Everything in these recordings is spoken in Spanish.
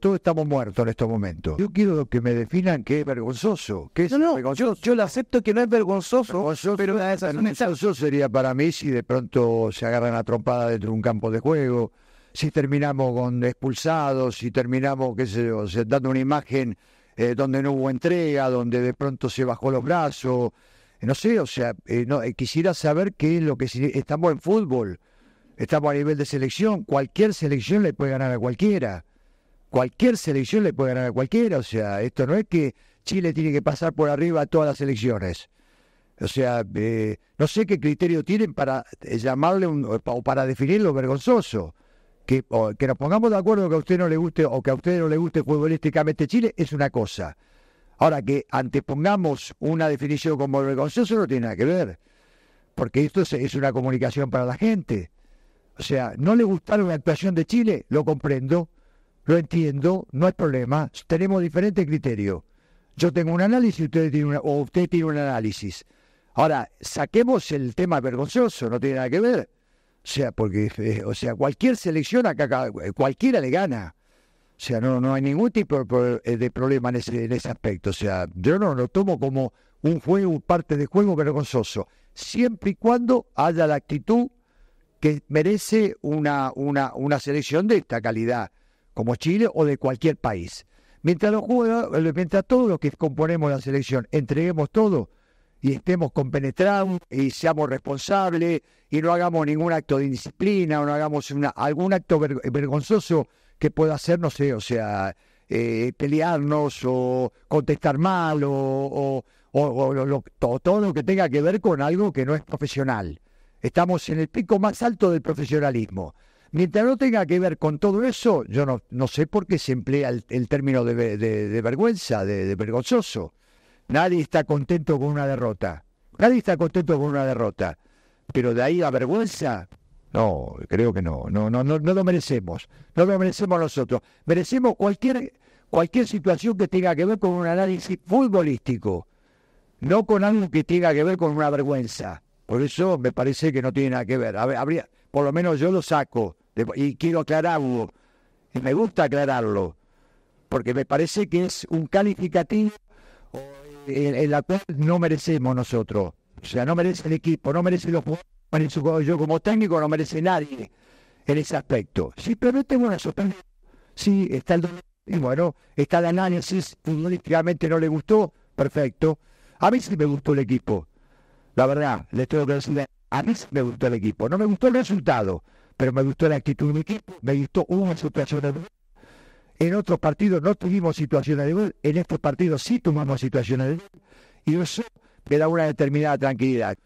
Todos estamos muertos en estos momentos. Yo quiero que me definan que es vergonzoso. Que Yo, lo acepto que no es vergonzoso, pero es vergonzoso sería para mí si de pronto se agarran la trompada dentro de un campo de juego, si terminamos con expulsados, si terminamos, qué sé dando una imagen eh, donde no hubo entrega, donde de pronto se bajó los brazos. No sé, o sea, eh, no, eh, quisiera saber qué es lo que... Estamos en fútbol, estamos a nivel de selección, cualquier selección le puede ganar a cualquiera cualquier selección le puede ganar a cualquiera. O sea, esto no es que Chile tiene que pasar por arriba a todas las elecciones. O sea, eh, no sé qué criterio tienen para eh, llamarle un, o para definirlo vergonzoso. Que, que nos pongamos de acuerdo que a usted no le guste o que a usted no le guste futbolísticamente Chile es una cosa. Ahora, que antepongamos una definición como vergonzoso no tiene nada que ver. Porque esto es, es una comunicación para la gente. O sea, no le gustaron la actuación de Chile, lo comprendo lo entiendo, no hay problema, tenemos diferentes criterios. Yo tengo un análisis usted tiene o usted tiene un análisis. Ahora, saquemos el tema vergonzoso, no tiene nada que ver. O sea, porque, eh, o sea, cualquier selección acá, eh, cualquiera le gana. O sea, no, no hay ningún tipo eh, de problema en ese, en ese aspecto. O sea, yo no lo tomo como un juego, parte de juego vergonzoso, siempre y cuando haya la actitud que merece una, una selección de esta calidad como Chile o de cualquier país. Mientras, los jugadores, eh, mientras todos los que componemos la selección entreguemos todo y estemos compenetrados y seamos responsables y no hagamos ningún acto de indisciplina o no hagamos una, algún acto vergonzoso que pueda hacer, no sé, o sea, eh, pelearnos o contestar mal o, todo lo que tenga que ver con algo que no es profesional. Estamos en el pico más alto del profesionalismo. Mientras no tenga que ver con todo eso, yo no, sé por qué se emplea el, término de, vergüenza, de, vergonzoso. Nadie está contento con una derrota. Nadie está contento con una derrota. Pero de ahí la vergüenza, no, creo que no. No, no, no, no lo merecemos. No lo merecemos nosotros. Merecemos cualquier, cualquier situación que tenga que ver con un análisis futbolístico, no con algo que tenga que ver con una vergüenza. Por eso me parece que no tiene nada que ver. A ver habría, por lo menos yo lo saco, y quiero aclararlo, y me gusta aclararlo, porque me parece que es un calificativo eh, en, la cual no merecemos nosotros. O sea, no merece el equipo, no merece los jugadores, yo como técnico no merece nadie en ese aspecto. Sí, pero tengo una sorpresa. Sí, está el y bueno, está el análisis, futbolísticamente no le gustó, perfecto. A mí sí me gustó el equipo, la verdad, le estoy agradeciendo a mí me gustó el equipo. No me gustó el resultado, pero me gustó la actitud de mi equipo. Me gustó una situación de gol. En otros partidos no tuvimos situaciones de gol. En estos partidos sí tomamos situaciones de gol. Y eso me da una determinada tranquilidad.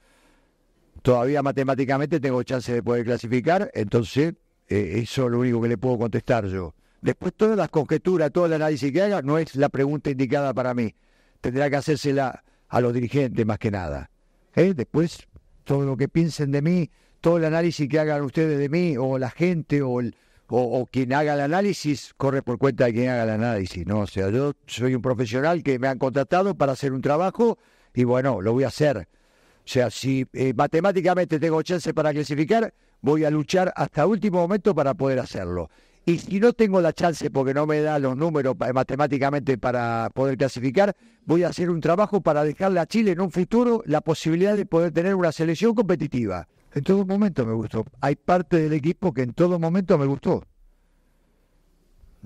Todavía matemáticamente tengo chance de poder clasificar, entonces eh, eso es lo único que le puedo contestar yo. Después todas las conjeturas, todo el análisis que haga, no es la pregunta indicada para mí. Tendrá que hacérsela a los dirigentes más que nada. ¿Eh? Después todo lo que piensen de mí, todo el análisis que hagan ustedes de mí, o la gente, o, o, quien haga el análisis, corre por cuenta de quien haga el análisis, ¿no? O sea, yo soy un profesional que me han contratado para hacer un trabajo y bueno, lo voy a hacer. O sea, si eh, matemáticamente tengo chance para clasificar, voy a luchar hasta último momento para poder hacerlo. Y si no tengo la chance porque no me da los números matemáticamente para poder clasificar, voy a hacer un trabajo para dejarle a Chile en un futuro la posibilidad de poder tener una selección competitiva. En todo momento me gustó. Hay parte del equipo que en todo momento me gustó.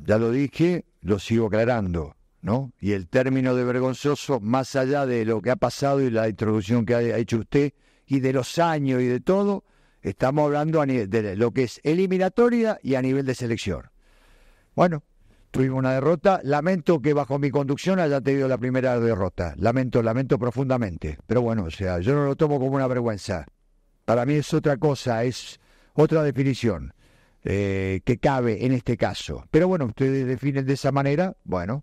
Ya lo dije, lo sigo aclarando, ¿no? Y el término de vergonzoso, más allá de lo que ha pasado y la introducción que ha hecho usted, y de los años y de todo, Estamos hablando a de lo que es eliminatoria y a nivel de selección. Bueno, tuvimos una derrota. Lamento que bajo mi conducción haya tenido la primera derrota. Lamento, lamento profundamente. Pero bueno, o sea, yo no lo tomo como una vergüenza. Para mí es otra cosa, es otra definición eh, que cabe en este caso. Pero bueno, ustedes definen de esa manera, bueno,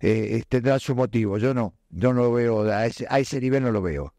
eh, tendrá su motivo. Yo no, yo no lo veo, a ese nivel no lo veo.